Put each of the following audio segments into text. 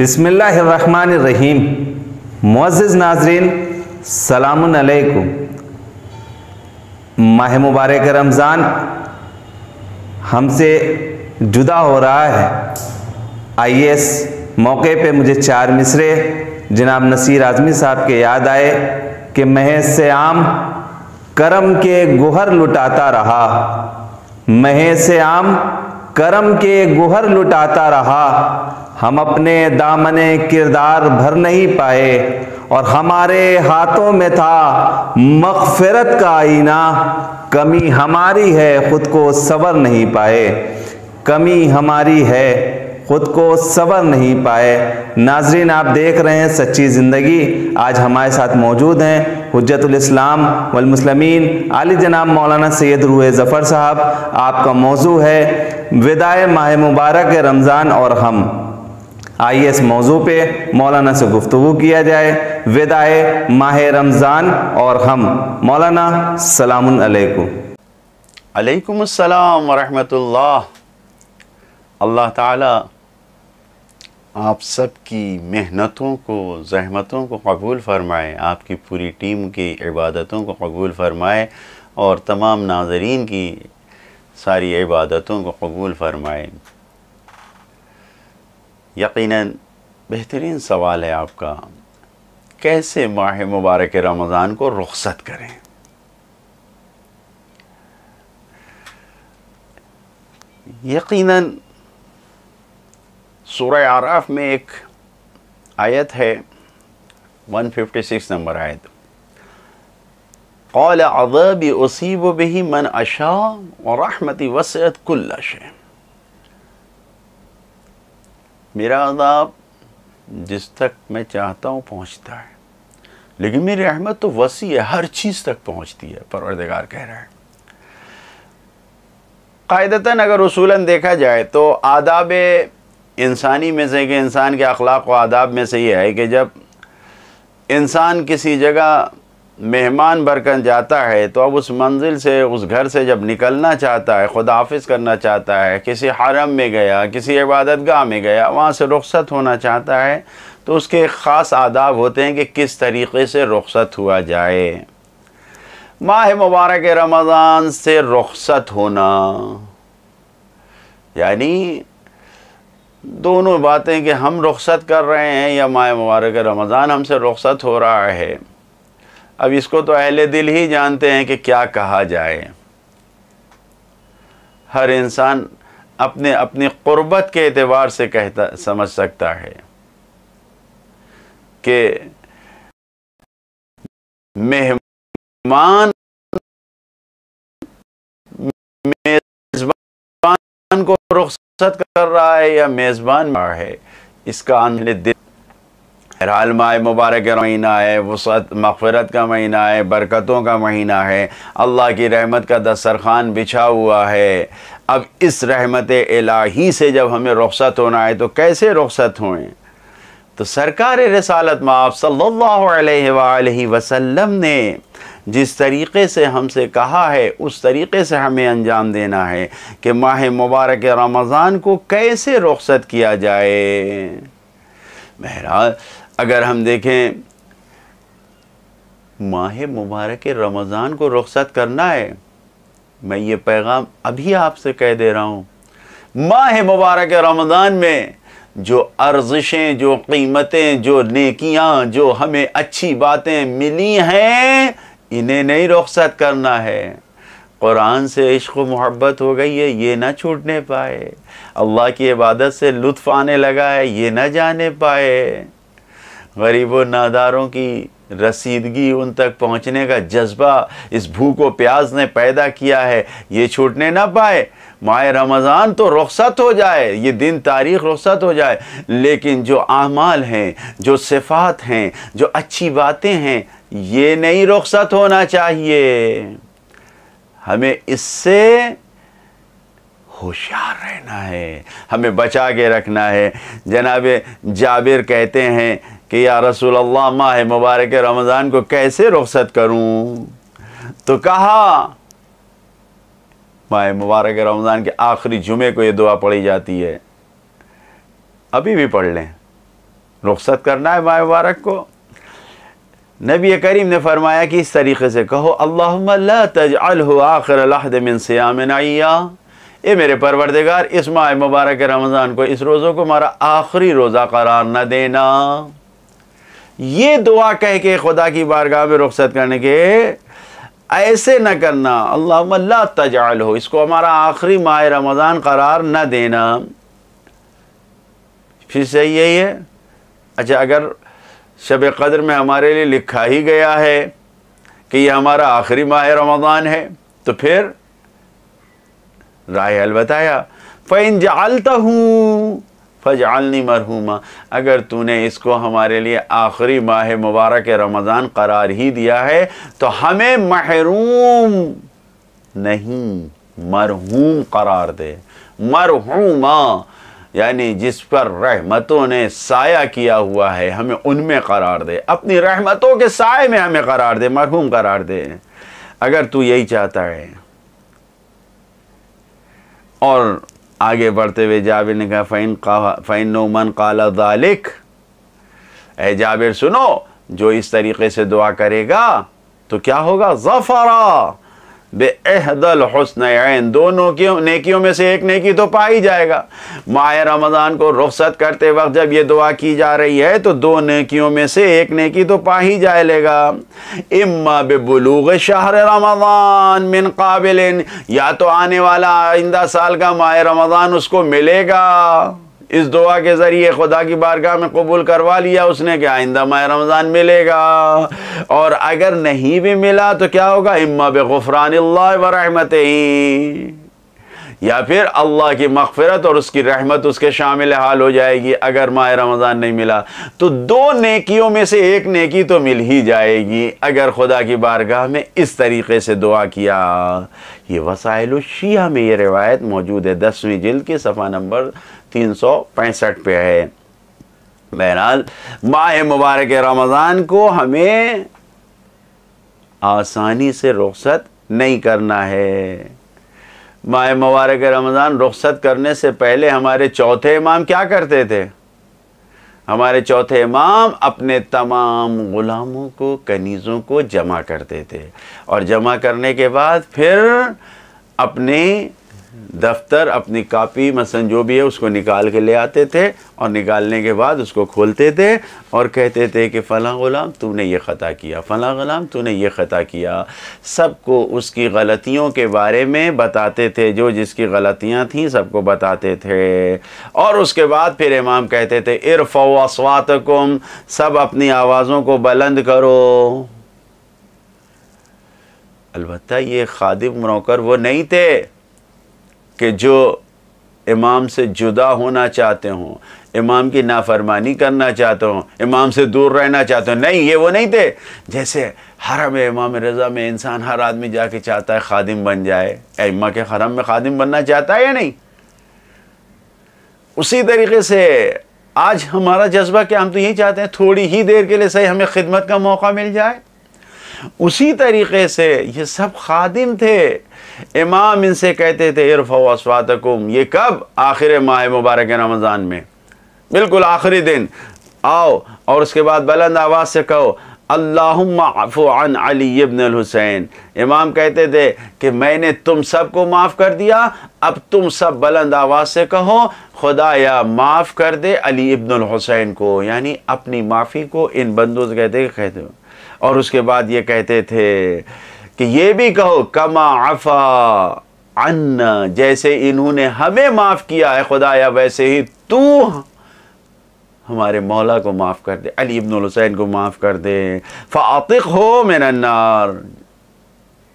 रहीम मुआज़ नाजरीन सलामकुम माह मुबारक रमज़ान हमसे जुदा हो रहा है आइए इस मौके पे मुझे चार मिसरे जनाब नसीर आज़मी साहब के याद आए कि मह से आम करम के गुहर लुटाता रहा मह से आम करम के गुहर लुटाता रहा हम अपने दामने किरदार भर नहीं पाए और हमारे हाथों में था मगफरत का आईना कमी हमारी है खुद को सबर नहीं पाए कमी हमारी है खुद को सबर नहीं पाए नाजरीन आप देख रहे हैं सच्ची ज़िंदगी आज हमारे साथ मौजूद हैं हजरतलाम वलमसलमिन आली जनाब मौलाना सैद रूह ज़फ़र साहब आपका मौजू है विदाए माह मुबारक रमज़ान और हम आइए इस मौजू पे मौलाना से गुफ्तु किया जाए विदाए माह रमज़ान और हम मौलाना सलामकुम असलकम अल्लाह ताला आप सब की मेहनतों को जहमतों को कबूल फ़रमाए आपकी पूरी टीम की इबादतों को कबूल फ़रमाए और तमाम नाजरीन की सारी इबादतों को कबूल फ़रमाए यकीनन बेहतरीन सवाल है आपका कैसे माह मुबारक रमज़ान को रुखसत करें यकीनन सूरह आराफ में एक आयत है 156 नंबर आयत कौल अदब उसीब बही मन अशा और रहमती वसत कुल्ला शे मेरा अदाब जिस तक मैं चाहता हूँ पहुँचता है लेकिन मेरी रहमत तो वसी है हर चीज़ तक पहुँचती है परवरदगार कह रहा है कायदता अगर उसूला देखा जाए तो आदाब इंसानी में से कि इंसान के अखलाक व आदाब में से ये है कि जब इंसान किसी जगह मेहमान बरकन जाता है तो अब उस मंजिल से उस घर से जब निकलना चाहता है खुदा हाफिज करना चाहता है किसी हरम में गया किसी इबादत गाह में गया वहाँ से रुख्सत होना चाहता है तो उसके ख़ास आदाब होते हैं कि किस तरीके से रुख्सत हुआ जाए माह मुबारक रमज़ान से रुख्सत होना यानी दोनों बातें कि हम रुख्सत कर रहे हैं या माह मुबारक रमज़ान हमसे रुख्सत हो रहा है अब इसको तो अहले दिल ही जानते हैं कि क्या कहा जाए हर इंसान अपने अपनी क़ुरबत के एतबार से कहता समझ सकता है कि मेहमान मेज़बान को रुख्सत कर रहा है या मेज़बान है इसका आने दिल हराल माह मुबारक महीना है वसत मफ़रत का महीना है बरकतों का महीना है अल्लाह की रहमत का दस्तरखान बिछा हुआ है अब इस रहमत इलाही से जब हमें रुखसत होना है तो कैसे रुखसत हुए तो सरकार रसालत माप सल्लल्लाहु अलैहि वसल्लम ने जिस तरीक़े से हमसे कहा है उस तरीक़े से हमें अंजाम देना है कि माह मुबारक रमज़ान को कैसे रुखसत किया जाए बहरहाल अगर हम देखें माह मुबारक रमज़ान को रुख्सत करना है मैं ये पैगाम अभी आपसे कह दे रहा हूँ माह मुबारक रमज़ान में जो अर्जिशें जो कीमतें जो नेकियाँ जो हमें अच्छी बातें मिली हैं इन्हें नहीं रुख्सत करना है कुरान से इश्क मोहब्बत हो गई है ये ना छूटने पाए अल्लाह की इबादत से लुत्फ़ आने लगा है ये ना जाने पाए गरीबों नादारों की रसीदगी उन तक पहुंचने का जज्बा इस भूख प्याज ने पैदा किया है ये छूटने ना पाए माह रमज़ान तो रुखसत हो जाए ये दिन तारीख रुखसत हो जाए लेकिन जो आमाल हैं जो सिफात हैं जो अच्छी बातें हैं ये नहीं रुखसत होना चाहिए हमें इससे होशियार रहना है हमें बचा के रखना है जनाब जाबिर कहते हैं कि या रसूल अल्लाह माह मुबारक रमज़ान को कैसे रुख्सत करूँ तो कहा माह मुबारक रमज़ान के आखिरी जुमे को ये दुआ पढ़ी जाती है अभी भी पढ़ लें रुख्सत करना है माह मुबारक को नबी करीम ने फरमाया कि इस तरीके से कहो अल्लाह तज आखिर मिन सियामिन अय्या ये मेरे परवरदिगार इस माह मुबारक रमज़ान को इस रोज़ों को हमारा आखिरी रोज़ा करार न देना ये दुआ कह के खुदा की बारगाह में रुख्सत करने के ऐसे न करना अल्लाह तजाल हो इसको हमारा आखिरी माह रमज़ान करार न देना फिर सही यही है अच्छा अगर शब कदर में हमारे लिए लिखा ही गया है कि यह हमारा आखिरी माह रमज़ान है तो फिर राय हल बताया फ़ैन जालता हूँ फ़जालनी मरहूमा अगर तूने इसको हमारे लिए आखिरी माह मुबारक रमज़ान करार ही दिया है तो हमें महरूम नहीं मरहूम करार दे मरहूमा यानी जिस पर रहमतों ने साया किया हुआ है हमें उनमें करार दे अपनी रहमतों के साय में हमें करार दे मरहूम करार दे अगर तू यही चाहता है और आगे बढ़ते हुए जाबिर ने कहा फ़ैन का फ़ैन नोमन काला दालिक ए जाबिर सुनो जो इस तरीके से दुआ करेगा तो क्या होगा ज़फ़रा बेहदल हसन दोनों की नेकियों में से एक नेकी तो पाई जाएगा माह रमज़ान को रुख्सत करते वक्त जब ये दुआ की जा रही है तो दो नेकियों में से एक नेकी तो पा ही जाए लेगा इम्मा बेबलूग शाहर रमज़ान मिन काबिल या तो आने वाला आइंदा साल का माह रमज़ान उसको मिलेगा इस दुआ के ज़रिए खुदा की बारगाह में कबूल करवा लिया उसने कि आइंदा माह रमज़ान मिलेगा और अगर नहीं भी मिला तो क्या होगा इम्मा बेगुफरान व रहमत या फिर अल्लाह की मगफरत और उसकी रहमत उसके शामिल हाल हो जाएगी अगर माह रमज़ान नहीं मिला तो दो नेकियों में से एक नेकी तो मिल ही जाएगी अगर खुदा की बारगाह में इस तरीके से दुआ किया ये वसाइल शी में ये रिवायत मौजूद है दसवीं जिल्द के सफ़ा नंबर तीन सौ पैंसठ पे है बहरहाल माह मुबारक रमज़ान को हमें आसानी से रुख्सत नहीं करना है माह मुबारक रमज़ान रुख्सत करने से पहले हमारे चौथे इमाम क्या करते थे हमारे चौथे इमाम अपने तमाम ग़ुलामों को कनीज़ों को जमा करते थे और जमा करने के बाद फिर अपने दफ्तर अपनी कापी मसन जो भी है उसको निकाल के ले आते थे और निकालने के बाद उसको खोलते थे और कहते थे कि फ़लाँ ग़ुलाम तूने ये ख़ता किया फ़लाँ ग़ुलाम तूने ये ख़ता किया सबको उसकी गलतियों के बारे में बताते थे जो जिसकी गलतियाँ थीं सबको बताते थे और उसके बाद फिर इमाम कहते थे इरफ़ो असवात सब अपनी आवाज़ों को बुलंद करो अलबत्त ये खादिम नौकर वो नहीं थे कि जो इमाम से जुदा होना चाहते हों इमाम की नाफरमानी करना चाहते हों इमाम से दूर रहना चाहते हों नहीं ये वो नहीं थे जैसे हरम इमाम रज़ा में इंसान हर आदमी जा के चाहता है खादिम बन जाए इमा के हरम में खादिम बनना चाहता है या नहीं उसी तरीके से आज हमारा जज्बा क्या हम तो यही चाहते हैं थोड़ी ही देर के लिए सही हमें खिदमत का मौका मिल जाए उसी तरीके से ये सब खादिम थे इमाम इनसे कहते थे इरफातकुम ये कब आखिर माह मुबारक रमज़ान में बिल्कुल आखिरी दिन आओ और उसके बाद बुलंद आवाज़ से कहो अल्लाफ़ुआन अली इबन हुसैन इमाम कहते थे कि मैंने तुम सब को माफ़ कर दिया अब तुम सब बुलंद आवाज़ से कहो खुदा या माफ़ कर दे अली इबन हुसैन को यानी अपनी माफ़ी को इन बंदों से कहते कहते हो और उसके बाद ये कहते थे कि ये भी कहो कमा आफा अन्न जैसे इन्होंने हमें माफ़ किया है खुदाया वैसे ही तू हमारे मौला को माफ़ कर दे अली इब्न हुसैन को माफ़ कर दे फ़ातिक हो मेरा नार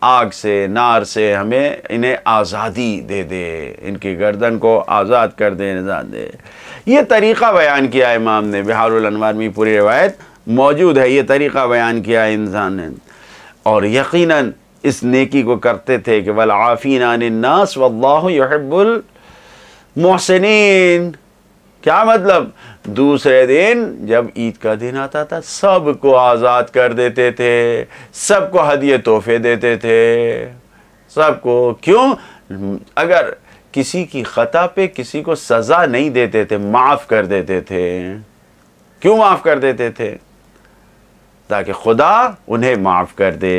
आग से नार से हमें इन्हें आज़ादी दे दे इनकी गर्दन को आज़ाद कर दे निजात दे ये तरीक़ा बयान किया इमाम ने बिहार में पूरी रिवायत मौजूद है ये तरीक़ा बयान किया है इंसान ने और यकीनन इस नेकी को करते थे कि वल आफ़ीनास वल्लाबुल मोहसिन क्या मतलब दूसरे दिन जब ईद का दिन आता था सबको आज़ाद कर देते थे सबको हदिये तोहफे देते थे सबको क्यों अगर किसी की ख़ता पे किसी को सज़ा नहीं देते थे माफ़ कर देते थे क्यों माफ़ कर देते थे ताकि खुदा उन्हें माफ़ कर दे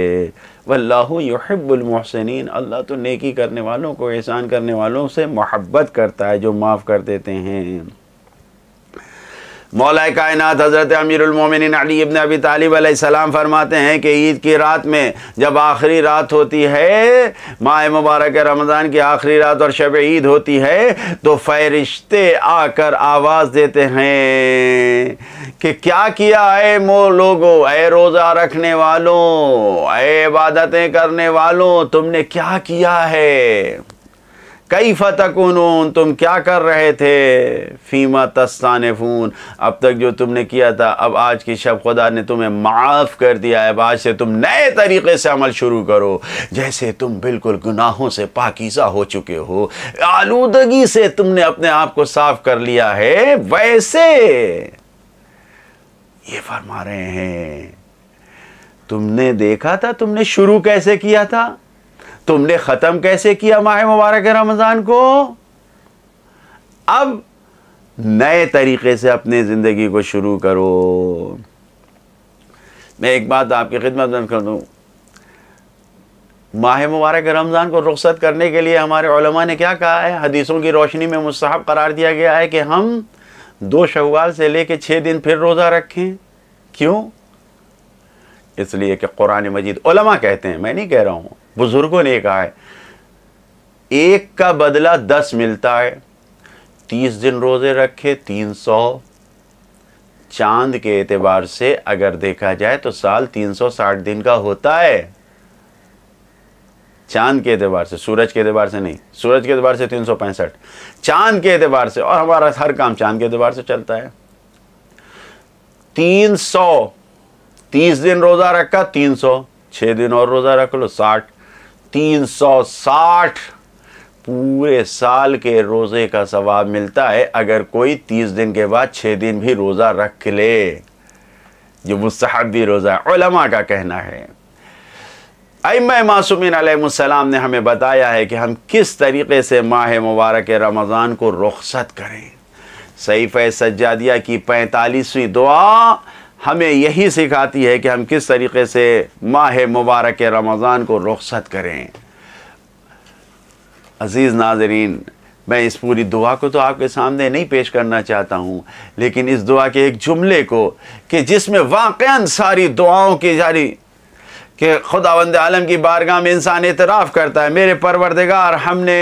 वल्लाहबुलमहसिन अल्लाह तो नेकी करने वालों को एहसान करने वालों से मोहब्बत करता है जो माफ़ कर देते हैं मौला कायनत हज़रत अमीरमिन अली इबन अबी तालिब सलाम फरमाते हैं कि ईद की रात में जब आखिरी रात होती है माह मुबारक रमज़ान की आखिरी रात और शब ईद होती है तो फरिश्ते आकर आवाज़ देते हैं कि क्या किया है मो लोगो अय रोज़ा रखने वालों ऐ इबादतें करने वालों तुमने क्या किया है कई फ़तकुनून तुम क्या कर रहे थे फ़ीमा तस्तान फ़ून अब तक जो तुमने किया था अब आज की शब खुदा ने तुम्हें माफ़ कर दिया है अब आज से तुम नए तरीके से अमल शुरू करो जैसे तुम बिल्कुल गुनाहों से पाकिज़ा हो चुके हो आलूदगी से तुमने अपने आप को साफ़ कर लिया है वैसे ये फरमा रहे हैं तुमने देखा था तुमने शुरू कैसे किया था तुमने ख़त्म कैसे किया माह मुबारक रमज़ान को अब नए तरीके से अपने ज़िंदगी को शुरू करो मैं एक बात आपकी खिदमत में कर दू माह मुबारक रमज़ान को रुख्सत करने के लिए हमारे उलमा ने क्या कहा है हदीसों की रोशनी में मुस्ब करार दिया गया है कि हम दो शवाल से लेके छह दिन फिर रोज़ा रखें क्यों इसलिए कि कुरान मजीद उलमा कहते हैं मैं नहीं कह रहा हूं बुजुर्गों ने कहा है एक का बदला दस मिलता है तीस दिन रोज़े रखे तीन सौ चांद के एतबार से अगर देखा जाए तो साल तीन सौ साठ दिन का होता है चांद के एतबार से सूरज के एतबार से नहीं सूरज के एतबार से तीन सौ पैंसठ चांद के एतबार से और हमारा हर काम चांद के एतबार से चलता है तीन सौ तीस दिन रोज़ा रखा तीन सौ छह दिन और रोज़ा रख लो साठ 360 पूरे साल के रोज़े का सवाब मिलता है अगर कोई तीस दिन के बाद छः दिन भी रोज़ा रख ले जो मुस्तहबी रोज़ा उलमा का कहना है अम मासूमिन सलाम ने हमें बताया है कि हम किस तरीके से माह मुबारक रमज़ान को रुखसत करें सैफ़ सज्जादिया की पैंतालीसवीं दुआ हमें यही सिखाती है कि हम किस तरीके से माह मुबारक रमज़ान को रुखसत करें अज़ीज़ नाजरीन मैं इस पूरी दुआ को तो आपके सामने नहीं पेश करना चाहता हूँ लेकिन इस दुआ के एक जुमले को कि जिसमें वाक़ सारी दुआओं की जारी कि खुदावंद आलम की बारगाह में इंसान एतराफ़ करता है मेरे परवरदगार हमने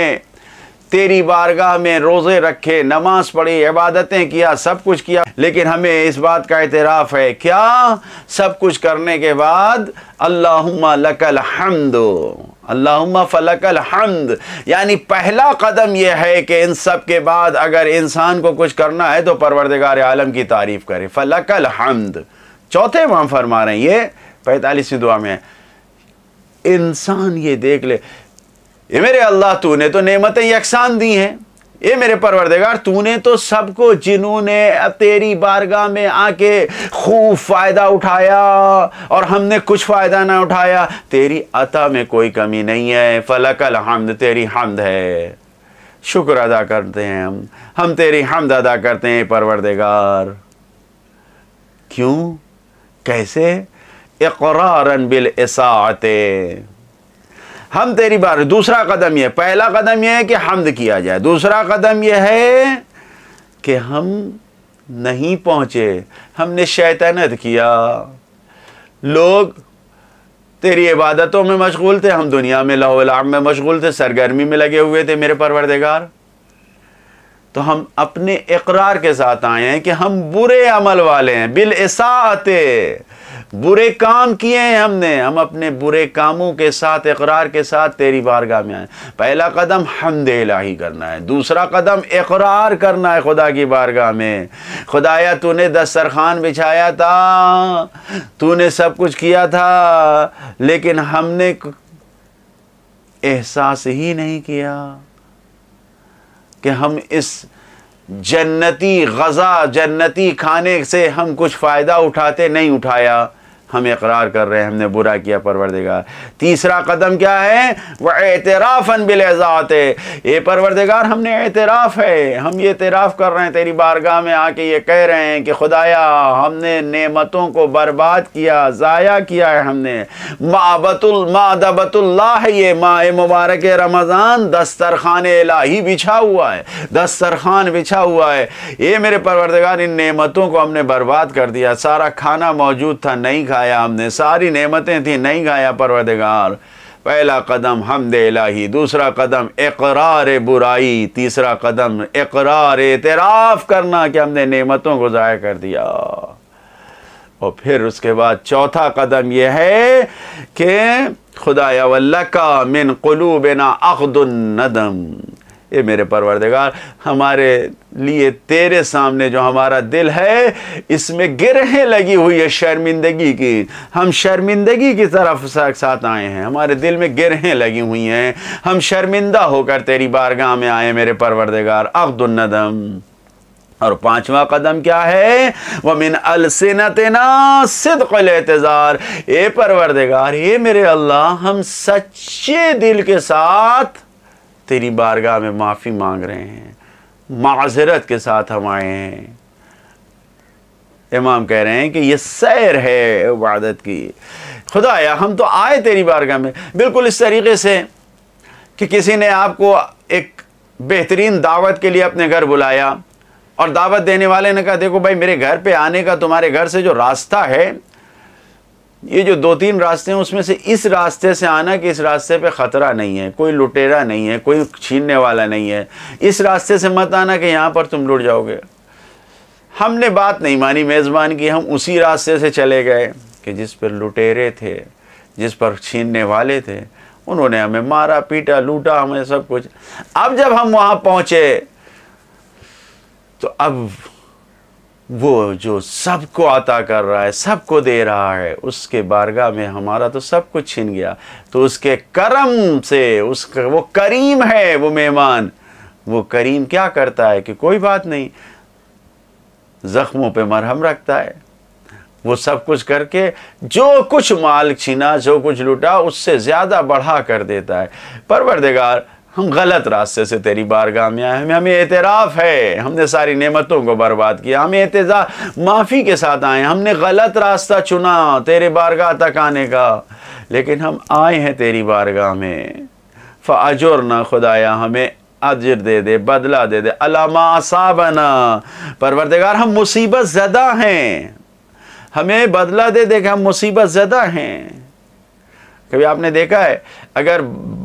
तेरी बारगाह में रोज़े रखे नमाज पढ़ी इबादतें किया सब कुछ किया लेकिन हमें इस बात का एतराफ़ है क्या सब कुछ करने के बाद अल्लाहुम्मा लकल हमद अल्लाहुम्मा फलकल हमद यानी पहला कदम यह है कि इन सब के बाद अगर इंसान को कुछ करना है तो परवरदगार आलम की तारीफ़ करे फलकल हमद चौथे वहां फरमा रहे हैं ये पैंतालीसवीं दुआ में इंसान ये देख ले ये मेरे अल्लाह तूने तो नेमतें यकसान दी हैं ये मेरे परवरदेगार तूने तो सबको जिन्होंने तेरी बारगाह में आके खूब फ़ायदा उठाया और हमने कुछ फ़ायदा ना उठाया तेरी अता में कोई कमी नहीं है फलकल हमद तेरी हमद है शुक्र अदा करते हैं हम हम तेरी हमद अदा करते हैं परवरदेगार क्यों कैसे इकरारन बिल इसाते हम तेरी बार दूसरा कदम यह पहला कदम यह है कि हमद किया जाए दूसरा कदम यह है कि हम नहीं पहुंचे हमने शैतनत किया लोग तेरी इबादतों में मशगूल थे हम दुनिया में लाहौलाम में मशगूल थे सरगर्मी में लगे हुए थे मेरे परवरदेगार तो हम अपने इकरार के साथ आए हैं कि हम बुरे अमल वाले हैं बिल इसाते बुरे काम किए हैं हमने हम अपने बुरे कामों के साथ इकरार के साथ तेरी बारगाह में आए पहला कदम हमद इलाही करना है दूसरा कदम इकरार करना है खुदा की बारगाह में खुदाया तूने दस्तरखान बिछाया था तूने सब कुछ किया था लेकिन हमने एहसास ही नहीं किया कि हम इस जन्नती गज़ा जन्नती खाने से हम कुछ फ़ायदा उठाते नहीं उठाया हम इकरार कर रहे हैं हमने बुरा किया परवरदिगार तीसरा कदम क्या है वह एतराफ़न बिलजात ये परवरदिगार हमने एतराफ़ है हम ये एतराफ़ कर रहे हैं तेरी बारगाह में आके ये कह रहे हैं कि खुदाया हमने नेमतों को बर्बाद किया ज़ाया किया है हमने माबतुल मादबतुल्ला है ये माए मुबारक रमज़ान दस्तरखान इलाही बिछा हुआ है दस्तरखान बिछा हुआ है ये मेरे परवरदिगार इन नेमतों को हमने बर्बाद कर दिया सारा खाना मौजूद था नहीं खाया गाया हमने सारी नेमतें थी नहीं गाया परवदगार पहला कदम हम दे लाही दूसरा कदम इकरार बुराई तीसरा कदम इकरार एतराफ़ करना कि हमने नेमतों को ज़ाया कर दिया और फिर उसके बाद चौथा कदम यह है कि खुदा वल्ला का मिन कलूबना नदम ए मेरे परवरदगार हमारे लिए तेरे सामने जो हमारा दिल है इसमें गिरहें लगी हुई है शर्मिंदगी की हम शर्मिंदगी की तरफ साथ आए हैं हमारे दिल में गिरहें लगी हुई हैं हम शर्मिंदा होकर तेरी बारगाह में आए मेरे परवरदगार अखदुलनदम और पांचवा कदम क्या है वमिन अलसिनतना सिदकल एतज़ार ए परवरदिगार ये मेरे अल्लाह हम सच्चे दिल के साथ तेरी बारगाह में माफ़ी मांग रहे हैं माजरत के साथ हम आए हैं इमाम कह रहे हैं कि ये सैर है इबादत की खुदा हम तो आए तेरी बारगाह में बिल्कुल इस तरीके से कि किसी ने आपको एक बेहतरीन दावत के लिए अपने घर बुलाया और दावत देने वाले ने कहा देखो भाई मेरे घर पे आने का तुम्हारे घर से जो रास्ता है ये जो दो तीन रास्ते हैं उसमें से इस रास्ते से आना कि इस रास्ते पे ख़तरा नहीं है कोई लुटेरा नहीं है कोई छीनने वाला नहीं है इस रास्ते से मत आना कि यहाँ पर तुम लुट जाओगे हमने बात नहीं मानी मेज़बान की हम उसी रास्ते से चले गए कि जिस पर लुटेरे थे जिस पर छीनने वाले थे उन्होंने हमें मारा पीटा लूटा हमें सब कुछ अब जब हम वहाँ पहुँचे तो अब वो जो सबको आता कर रहा है सबको दे रहा है उसके बारगाह में हमारा तो सब कुछ छिन गया तो उसके करम से उसका वो करीम है वो मेहमान वो करीम क्या करता है कि कोई बात नहीं ज़ख्मों पे मरहम रखता है वो सब कुछ करके जो कुछ माल छीना जो कुछ लूटा उससे ज़्यादा बढ़ा कर देता है परवरदेगार हम गलत रास्ते से तेरी बारगाह में आए हमें हमें एतराफ़ है हमने सारी नेमतों को बर्बाद किया हमें एतजा माफ़ी के साथ आए हमने गलत रास्ता चुना तेरे बारगाह तक आने का लेकिन हम आए हैं तेरी बारगाह में फ़ाजुर ना खुदाया हमें अजर दे दे बदला दे दे अलामा साबना हम मुसीबत ज़दा हैं हमें बदला दे दे कि हम मुसीबत ज़दा हैं कभी आपने देखा है अगर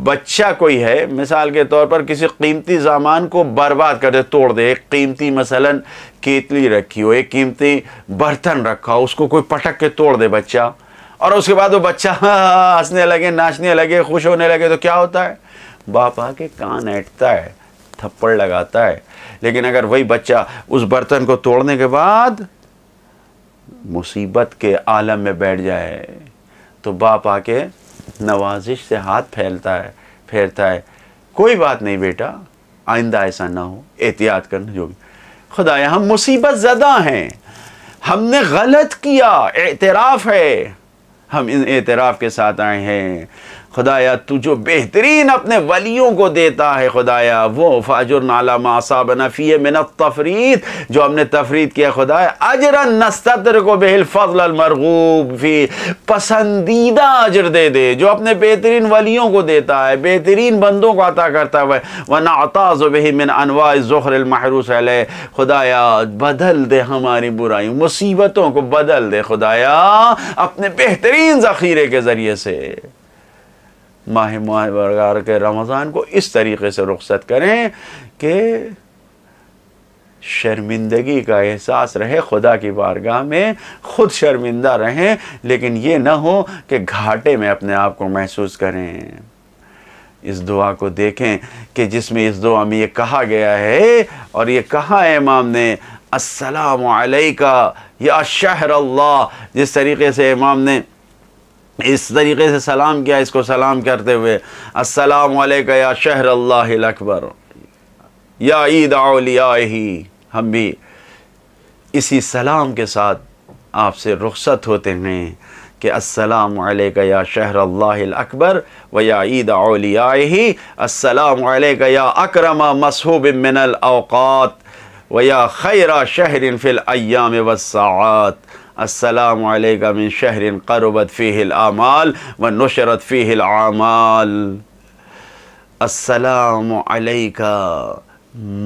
बच्चा कोई है मिसाल के तौर पर किसी कीमती सामान को बर्बाद कर दे तोड़ दे एक कीमती मसलन केतली रखी हो एक कीमती बर्तन रखा हो उसको कोई पटक के तोड़ दे बच्चा और उसके बाद वो बच्चा हंसने लगे नाचने लगे खुश होने लगे तो क्या होता है बाप आके कान ऐटता है थप्पड़ लगाता है लेकिन अगर वही बच्चा उस बर्तन को तोड़ने के बाद मुसीबत के आलम में बैठ जाए तो बाप आके नवाजिश से हाथ फैलता है फेरता है कोई बात नहीं बेटा आइंदा ऐसा ना हो एहतियात करना जो भी खुदा हम मुसीबत ज़दा हैं हमने गलत किया एतराफ़ है हम इन एतराफ़ के साथ आए हैं खुदाया तू जो बेहतरीन अपने वलियों को देता है खुदाया वो फाजुर नाला मासाब नफ़ी मिन तफरीत जो हमने तफरीत किया खुदाया अजर नस्तर को बेहल फजल मरगूब फी पसंदीदा अजर दे दे जो अपने बेहतरीन वलियों को देता है बेहतरीन बंदों को अता करता है वना अताज बेहि मिन अनवा जहर महरूस खुदाया बदल दे हमारी बुराई मुसीबतों को बदल दे खुदाया अपने बेहतरीन ज़ख़ीरे के ज़रिए से माह माह के रमज़ान को इस तरीके से रुख्सत करें कि शर्मिंदगी का एहसास रहे खुदा की बारगाह में ख़ुद शर्मिंदा रहें लेकिन ये ना हो कि घाटे में अपने आप को महसूस करें इस दुआ को देखें कि जिसमें इस दुआ में ये कहा गया है और ये कहा है इमाम ने असलका या शहर अल्लाह जिस तरीके से इमाम ने इस तरीके से सलाम किया इसको सलाम करते हुए अस्सलाम वालेकुम या शहर अल्लाह अकबर या ईद आलिया हम भी इसी सलाम के साथ आपसे रुख्सत होते हैं कि अस्सलाम वालेकुम या शहर अल्लाह अकबर व या ईद आलिया अस्सलाम वालेकुम या अकरम मसहूब मिनल अवकात व या खैरा शहर फ़िल अयाम वसात असलकम शहरिन करबत قربت فيه व ونشرت فيه आमाल السلام मिन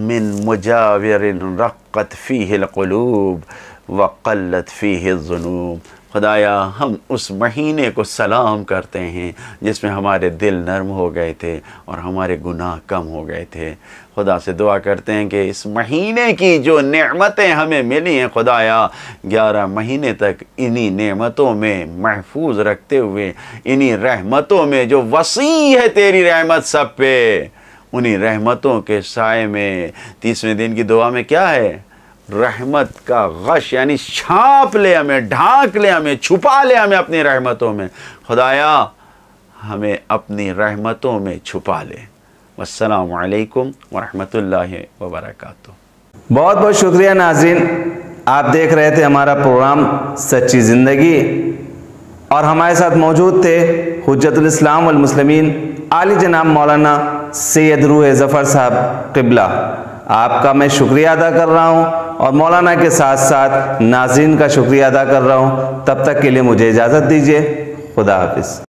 من مجاور رقت فيه القلوب وقلت فيه ज़नूब खुदाया हम उस महीने को सलाम करते हैं जिसमें हमारे दिल नरम हो गए थे और हमारे गुनाह कम हो गए थे खुदा से दुआ करते हैं कि इस महीने की जो नेमतें हमें मिली हैं खुदाया ग्यारह महीने तक इन्हीं नेमतों में महफूज रखते हुए इन्हीं रहमतों में जो वसी है तेरी रहमत सब पे उन्हीं रहमतों के साय में तीसवें दिन की दुआ में क्या है रहमत का गश यानी छाप ले हमें ढांक ले हमें छुपा ले हमें अपनी रहमतों में खुदाया हमें अपनी रहमतों में छुपा ले वालेकुम वरहमल वबरक बहुत बहुत शुक्रिया नाजिन आप देख रहे थे हमारा प्रोग्राम सच्ची ज़िंदगी और हमारे साथ मौजूद थे हजतलाम वमसलमिन आली जनाब मौलाना सैद रूह ज़फ़र साहब किबला आपका मैं शुक्रिया अदा कर रहा हूँ और मौलाना के साथ साथ नाजिन का शुक्रिया अदा कर रहा हूँ तब तक के लिए मुझे इजाज़त दीजिए खुदा हाफिज़